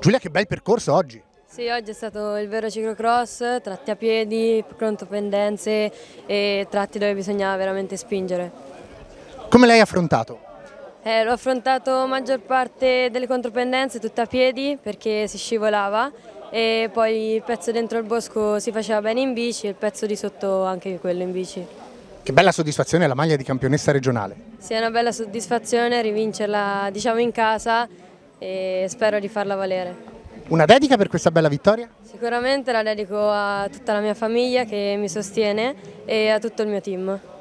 Giulia che bel percorso oggi! Sì, oggi è stato il vero ciclocross, tratti a piedi, pronto pendenze e tratti dove bisognava veramente spingere. Come l'hai affrontato? Eh, l'ho affrontato maggior parte delle contropendenze tutta a piedi perché si scivolava e poi il pezzo dentro il bosco si faceva bene in bici e il pezzo di sotto anche quello in bici. Che bella soddisfazione la maglia di campionessa regionale. Sì, è una bella soddisfazione rivincerla diciamo in casa e spero di farla valere. Una dedica per questa bella vittoria? Sicuramente la dedico a tutta la mia famiglia che mi sostiene e a tutto il mio team.